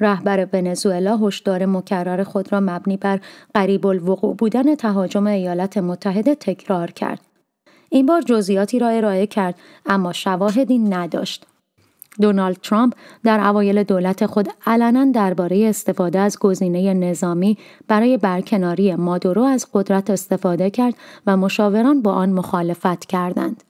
رهبر ونزوئلا هشدار مکرر خود را مبنی بر قریب الوقوع بودن تهاجم ایالات متحده تکرار کرد. این بار جزئیاتی را ارائه کرد اما شواهدی نداشت. دونالد ترامپ در اوایل دولت خود علنا درباره استفاده از گزینه نظامی برای برکناری مادورو از قدرت استفاده کرد و مشاوران با آن مخالفت کردند.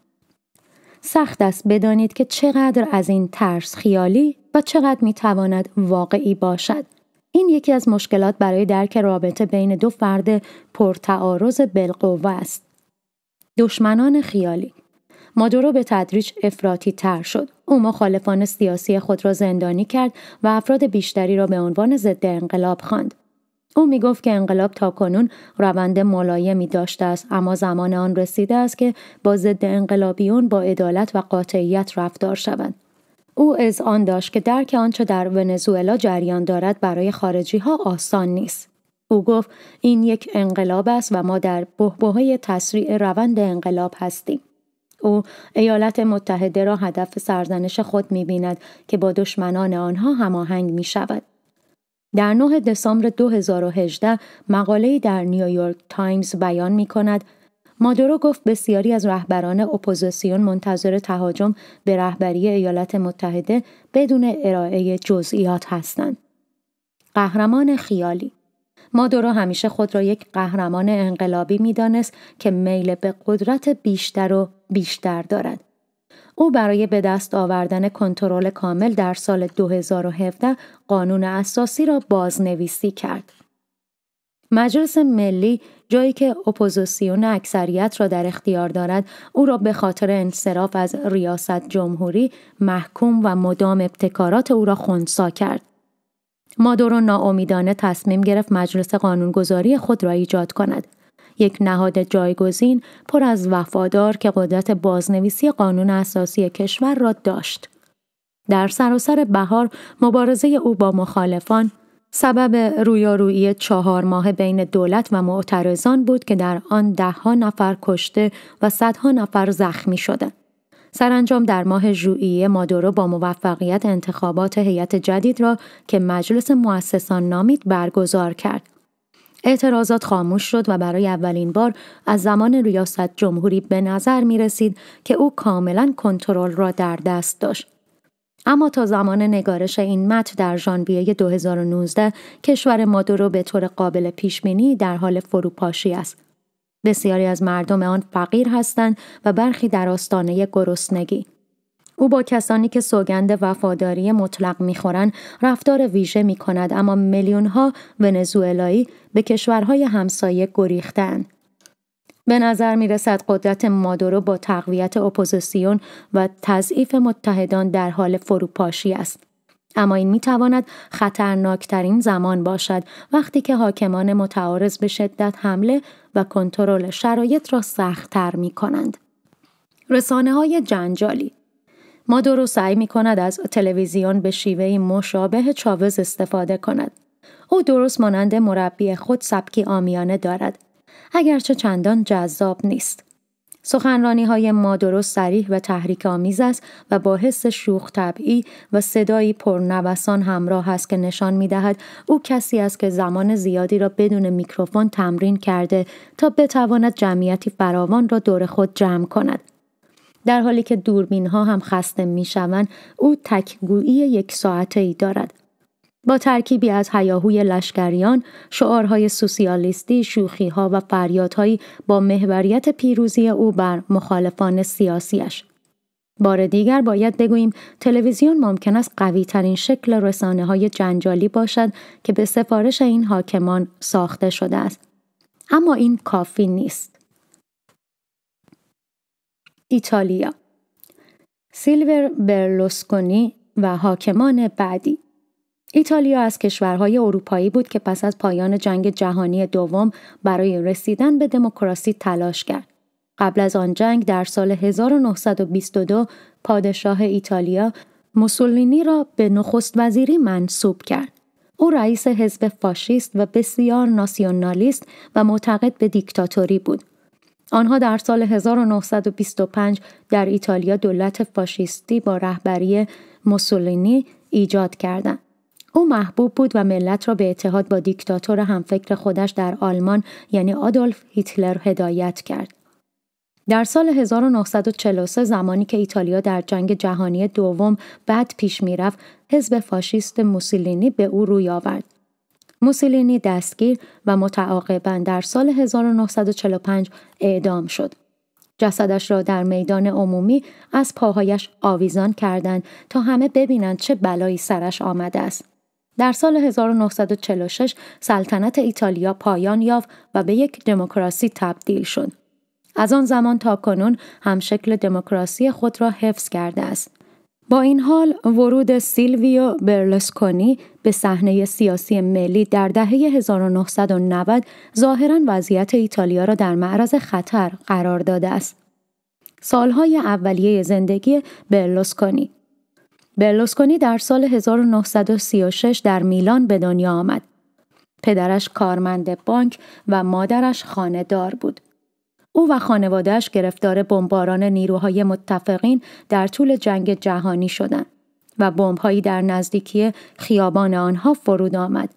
سخت است بدانید که چقدر از این ترس خیالی و چقدر می تواند واقعی باشد. این یکی از مشکلات برای درک رابطه بین دو فرد پرتعارض بالقوه است. دشمنان خیالی مادورو به تدریج افراطی تر شد. او مخالفان سیاسی خود را زندانی کرد و افراد بیشتری را به عنوان ضد انقلاب خواند. او می گفت که انقلاب تا کنون روند ملایمی داشته است اما زمان آن رسیده است که با ضد انقلابیون با عدالت و قاطعیت رفتار شوند. او از آن داشت که درک آنچه در ونزوئلا جریان دارد برای خارجی ها آسان نیست. او گفت این یک انقلاب است و ما در بهبهه تسریع روند انقلاب هستیم. او ایالات متحده را هدف سرزنش خود می که با دشمنان آنها هماهنگ می شود. در 9 دسامبر 2018 مقاله در نیویورک تایمز بیان می کند مادورو گفت بسیاری از رهبران اپوزیسیون منتظر تهاجم به رهبری ایالات متحده بدون ارائه جزئیات هستند. قهرمان خیالی مادورو همیشه خود را یک قهرمان انقلابی میدانست که میل به قدرت بیشتر و بیشتر دارد. او برای به دست آوردن کنترل کامل در سال 2017 قانون اساسی را بازنویسی کرد. مجلس ملی جایی که اپوزیسیون اکثریت را در اختیار دارد او را به خاطر انصراف از ریاست جمهوری محکوم و مدام ابتکارات او را خنسا کرد مادورو ناامیدانه تصمیم گرفت مجلس قانونگذاری خود را ایجاد کند یک نهاد جایگزین پر از وفادار که قدرت بازنویسی قانون اساسی کشور را داشت در سراسر بهار مبارزه او با مخالفان سبب رویارویی چهار ماه بین دولت و معترضان بود که در آن دهها نفر کشته و صدها نفر زخمی شدند سرانجام در ماه ژوئیه مادورو با موفقیت انتخابات هیئت جدید را که مجلس مؤسسان نامید برگزار کرد. اعتراضات خاموش شد و برای اولین بار از زمان ریاست جمهوری به نظر می رسید که او کاملا کنترل را در دست داشت. اما تا زمان نگارش این متن در ژانویه 2019 کشور مادورو به طور قابل پیشبینی در حال فروپاشی است. بسیاری از مردم آن فقیر هستند و برخی در آستانه گرسنگی. او با کسانی که سوگند وفاداری مطلق میخورند رفتار ویژه می کند اما میلیون ها ونزوئلایی به کشورهای همسایه گریختن. به نظر می رسد قدرت مادورو با تقویت اپوزیسیون و تضعیف متحدان در حال فروپاشی است. اما این می تواند خطرناکترین زمان باشد وقتی که حاکمان متعارض به شدت حمله و کنترل شرایط را سختتر می کنند. رسانه های جنجالی ما سعی می کند از تلویزیون به شیوه مشابه چاوز استفاده کند. او درست مانند مربی خود سبکی آمیانه دارد. اگرچه چندان جذاب نیست. سخنرانی های ما درست سریح و تحریک آمیز است و با حس شوخ طبعی و صدایی پرنوسان همراه است که نشان می دهد او کسی است که زمان زیادی را بدون میکروفون تمرین کرده تا بتواند جمعیتی فراوان را دور خود جمع کند. در حالی که دوربین ها هم خسته می شوند، او تکگویی یک ساعته ای دارد. با ترکیبی از هیاهوی لشکریان، شعارهای سوسیالیستی، شوخیها و فریادهایی با محوریت پیروزی او بر مخالفان سیاسیش. بار دیگر باید بگوییم تلویزیون ممکن است قوی ترین شکل رسانه های جنجالی باشد که به سفارش این حاکمان ساخته شده است. اما این کافی نیست. ایتالیا سیلور برلوسکونی و حاکمان بعدی ایتالیا از کشورهای اروپایی بود که پس از پایان جنگ جهانی دوم برای رسیدن به دموکراسی تلاش کرد. قبل از آن جنگ در سال 1922 پادشاه ایتالیا موسولینی را به نخست وزیری منصوب کرد. او رئیس حزب فاشیست و بسیار ناسیونالیست و معتقد به دیکتاتوری بود. آنها در سال 1925 در ایتالیا دولت فاشیستی با رهبری موسولینی ایجاد کردند. او محبوب بود و ملت را به اتحاد با دیکتاتور همفکر خودش در آلمان یعنی آدولف هیتلر هدایت کرد. در سال 1943 زمانی که ایتالیا در جنگ جهانی دوم بعد پیش میرفت حزب فاشیست موسولینی به او روی آورد موسولینی دستگیر و متعاقبا در سال 1945 اعدام شد جسدش را در میدان عمومی از پاهایش آویزان کردند تا همه ببینند چه بلایی سرش آمده است در سال 1946 سلطنت ایتالیا پایان یافت و به یک دموکراسی تبدیل شد. از آن زمان تا کنون هم شکل دموکراسی خود را حفظ کرده است. با این حال ورود سیلویو برلسکونی به صحنه سیاسی ملی در دهه 1990 ظاهرا وضعیت ایتالیا را در معرض خطر قرار داده است. سالهای اولیه زندگی برلسکونی برلوسکونی در سال 1936 در میلان به دنیا آمد. پدرش کارمند بانک و مادرش خانه دار بود. او و خانوادهش گرفتار بمباران نیروهای متفقین در طول جنگ جهانی شدند و بمبهایی در نزدیکی خیابان آنها فرود آمد.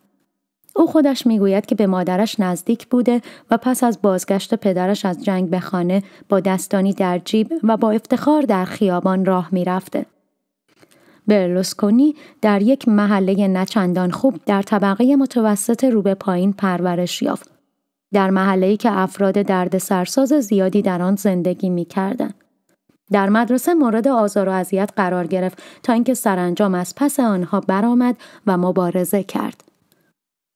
او خودش میگوید که به مادرش نزدیک بوده و پس از بازگشت پدرش از جنگ به خانه با دستانی در جیب و با افتخار در خیابان راه میرفته. برلوسکونی در یک محله نچندان خوب در طبقه متوسط روبه پایین پرورش یافت. در محله‌ای که افراد درد سرساز زیادی در آن زندگی می‌کردند. در مدرسه مورد آزار و اذیت قرار گرفت تا اینکه سرانجام از پس آنها برآمد و مبارزه کرد.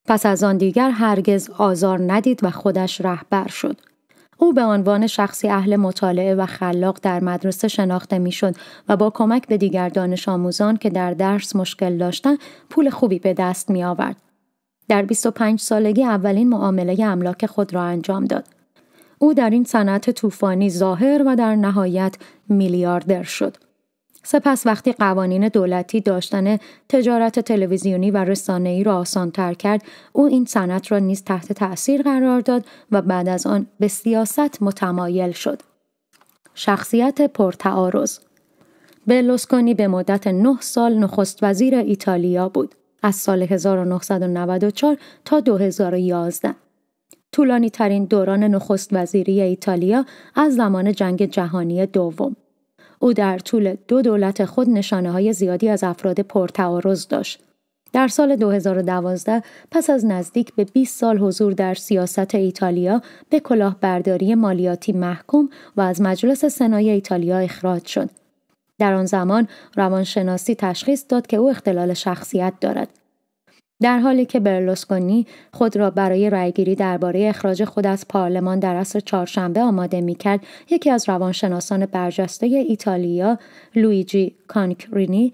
پس از آن دیگر هرگز آزار ندید و خودش رهبر شد. او به عنوان شخصی اهل مطالعه و خلاق در مدرسه شناخته میشد و با کمک به دیگر دانش آموزان که در درس مشکل داشتند پول خوبی به دست می آورد. در 25 سالگی اولین معامله املاک خود را انجام داد. او در این صنعت طوفانی ظاهر و در نهایت میلیاردر شد. سپس وقتی قوانین دولتی داشتن تجارت تلویزیونی و رسانه‌ای را آسانتر کرد او این صنعت را نیز تحت تأثیر قرار داد و بعد از آن به سیاست متمایل شد شخصیت پرتعارض بلوسکونی به مدت 9 سال نخست وزیر ایتالیا بود از سال 1994 تا 2011 طولانی ترین دوران نخست وزیری ایتالیا از زمان جنگ جهانی دوم او در طول دو دولت خود نشانه های زیادی از افراد پرتعارض داشت. در سال 2012 پس از نزدیک به 20 سال حضور در سیاست ایتالیا به کلاهبرداری مالیاتی محکوم و از مجلس سنای ایتالیا اخراج شد. در آن زمان روانشناسی تشخیص داد که او اختلال شخصیت دارد. در حالی که برلوسکونی خود را برای رأیگیری درباره اخراج خود از پارلمان در عصر چهارشنبه آماده کرد یکی از روانشناسان برجسته ایتالیا لویجی کانکرینی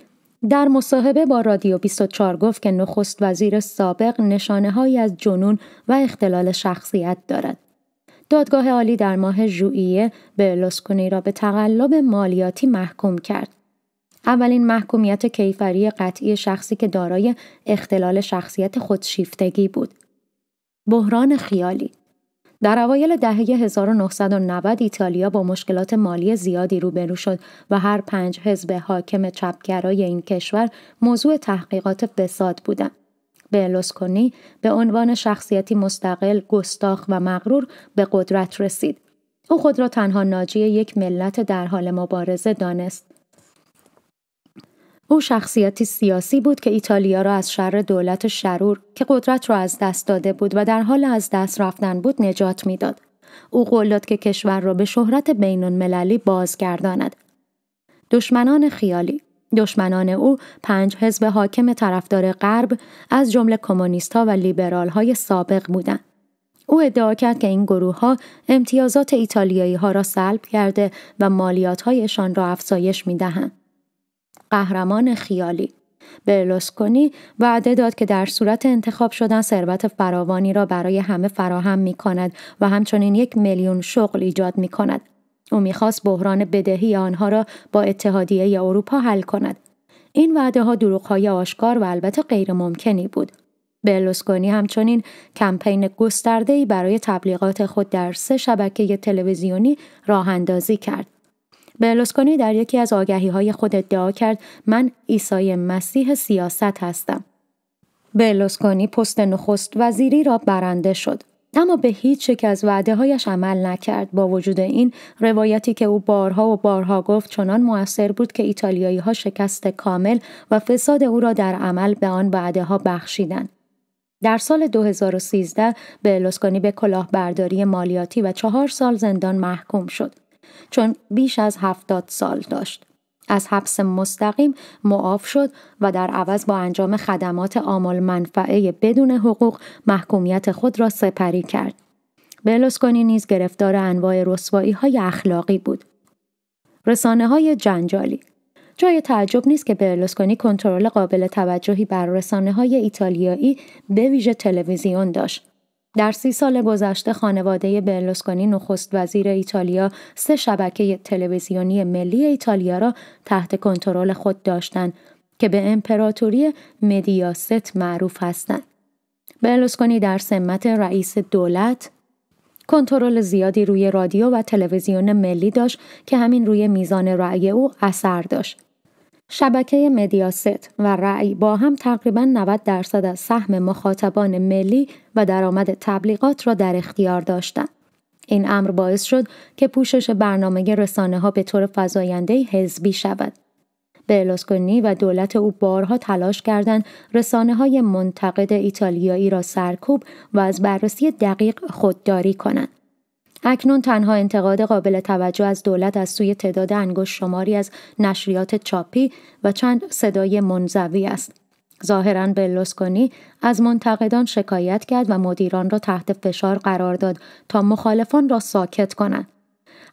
در مصاحبه با رادیو 24 گفت که نخست وزیر سابق نشانه های از جنون و اختلال شخصیت دارد. دادگاه عالی در ماه ژوئیه برلوسکونی را به تقلب مالیاتی محکوم کرد. اولین محکومیت کیفری قطعی شخصی که دارای اختلال شخصیت خودشیفتگی بود. بحران خیالی در اوایل دهه 1990 ایتالیا با مشکلات مالی زیادی روبرو شد و هر پنج حزب حاکم چپگرای این کشور موضوع تحقیقات فساد بودند. برلوسکونی به عنوان شخصیتی مستقل، گستاخ و مغرور به قدرت رسید. او خود را تنها ناجی یک ملت در حال مبارزه دانست. او شخصیتی سیاسی بود که ایتالیا را از شر دولت شرور که قدرت را از دست داده بود و در حال از دست رفتن بود نجات میداد. او قول داد که کشور را به شهرت بین المللی بازگرداند. دشمنان خیالی دشمنان او پنج حزب حاکم طرفدار غرب از جمله کمونیستها و لیبرال های سابق بودند. او ادعا کرد که این گروه ها امتیازات ایتالیایی ها را سلب کرده و مالیات هایشان را افزایش می قهرمان خیالی برلوسکونی وعده داد که در صورت انتخاب شدن ثروت فراوانی را برای همه فراهم می کند و همچنین یک میلیون شغل ایجاد می کند. او میخواست بحران بدهی آنها را با اتحادیه اروپا حل کند. این وعده ها دروغ های آشکار و البته غیر ممکنی بود. برلوسکونی همچنین کمپین ای برای تبلیغات خود در سه شبکه تلویزیونی راه اندازی کرد. برلوسکونی در یکی از آگهی های خود ادعا کرد من ایسای مسیح سیاست هستم. برلوسکونی پست نخست وزیری را برنده شد. اما به هیچ یک از وعده هایش عمل نکرد با وجود این روایتی که او بارها و بارها گفت چنان موثر بود که ایتالیایی ها شکست کامل و فساد او را در عمل به آن وعده ها بخشیدند در سال 2013 بهلوسکانی به کلاهبرداری مالیاتی و چهار سال زندان محکوم شد چون بیش از هفتاد سال داشت. از حبس مستقیم معاف شد و در عوض با انجام خدمات آمال منفعه بدون حقوق محکومیت خود را سپری کرد. برلوسکونی نیز گرفتار انواع رسوایی های اخلاقی بود. رسانه های جنجالی جای تعجب نیست که برلوسکونی کنترل قابل توجهی بر رسانه های ایتالیایی به ویژه تلویزیون داشت. در سی سال گذشته خانواده برلوسکونی نخست وزیر ایتالیا سه شبکه تلویزیونی ملی ایتالیا را تحت کنترل خود داشتند که به امپراتوری مدیاست معروف هستند. برلوسکونی در سمت رئیس دولت کنترل زیادی روی رادیو و تلویزیون ملی داشت که همین روی میزان رأی او اثر داشت. شبکه مدیاست و رأی با هم تقریبا 90 درصد از سهم مخاطبان ملی و درآمد تبلیغات را در اختیار داشتند. این امر باعث شد که پوشش برنامه رسانه ها به طور فضاینده حزبی شود. برلوسکونی و دولت او بارها تلاش کردند رسانه های منتقد ایتالیایی را سرکوب و از بررسی دقیق خودداری کنند. اکنون تنها انتقاد قابل توجه از دولت از سوی تعداد انگشت شماری از نشریات چاپی و چند صدای منزوی است ظاهرا بلوسکونی از منتقدان شکایت کرد و مدیران را تحت فشار قرار داد تا مخالفان را ساکت کنند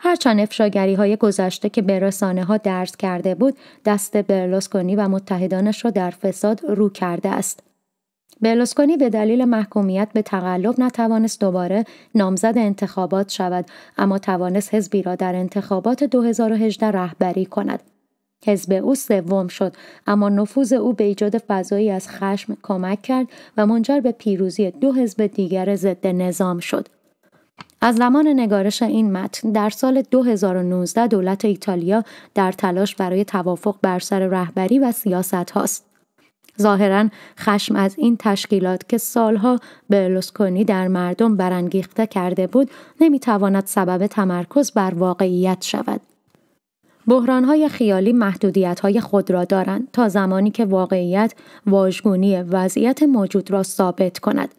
هرچند افشاگری های گذشته که به رسانه ها درس کرده بود دست برلوسکونی و متحدانش را در فساد رو کرده است برلوسکونی به دلیل محکومیت به تقلب نتوانست دوباره نامزد انتخابات شود اما توانست حزبی را در انتخابات 2018 رهبری کند حزب او سوم شد اما نفوذ او به ایجاد فضایی از خشم کمک کرد و منجر به پیروزی دو حزب دیگر ضد نظام شد از زمان نگارش این متن در سال 2019 دولت ایتالیا در تلاش برای توافق بر سر رهبری و سیاست هاست. ظاهرا خشم از این تشکیلات که سالها برلوسکونی در مردم برانگیخته کرده بود نمیتواند سبب تمرکز بر واقعیت شود بحرانهای خیالی های خود را دارند تا زمانی که واقعیت واژگونی وضعیت موجود را ثابت کند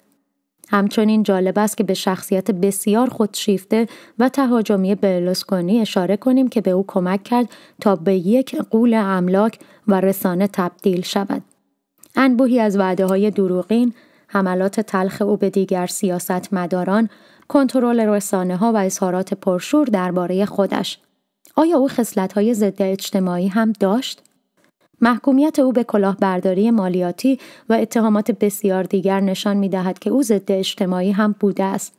همچنین جالب است که به شخصیت بسیار خودشیفته و تهاجمی برلوسکونی اشاره کنیم که به او کمک کرد تا به یک قول املاک و رسانه تبدیل شود. انبوهی از وعده های دروغین، حملات تلخ او به دیگر سیاستمداران، کنترل رسانه ها و اظهارات پرشور درباره خودش. آیا او خصلت های ضد اجتماعی هم داشت؟ محکومیت او به کلاهبرداری مالیاتی و اتهامات بسیار دیگر نشان می دهد که او ضد اجتماعی هم بوده است.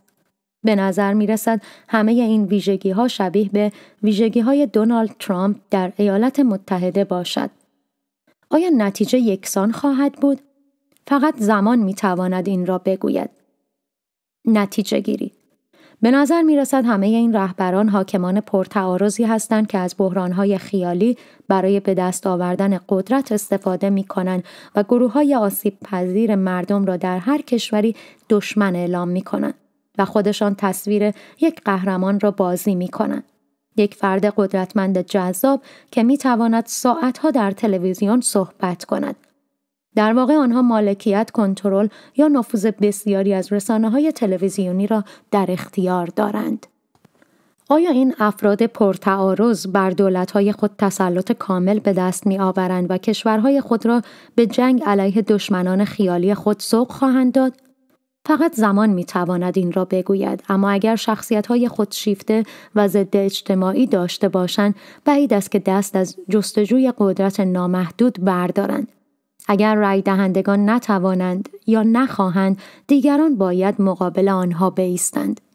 به نظر می رسد همه این ویژگی ها شبیه به ویژگی های دونالد ترامپ در ایالات متحده باشد. آیا نتیجه یکسان خواهد بود؟ فقط زمان می تواند این را بگوید. نتیجه گیری به نظر می رسد همه این رهبران حاکمان پرتعارضی هستند که از بحرانهای خیالی برای به دست آوردن قدرت استفاده می کنند و گروه های آسیب پذیر مردم را در هر کشوری دشمن اعلام می کنند و خودشان تصویر یک قهرمان را بازی می کنند. یک فرد قدرتمند جذاب که می تواند ساعتها در تلویزیون صحبت کند. در واقع آنها مالکیت کنترل یا نفوذ بسیاری از رسانه های تلویزیونی را در اختیار دارند. آیا این افراد پرتعارض بر های خود تسلط کامل به دست می آورند و کشورهای خود را به جنگ علیه دشمنان خیالی خود سوق خواهند داد؟ فقط زمان می تواند این را بگوید اما اگر شخصیت های خودشیفته و ضد اجتماعی داشته باشند بعید است که دست از جستجوی قدرت نامحدود بردارند اگر رای دهندگان نتوانند یا نخواهند دیگران باید مقابل آنها بیستند.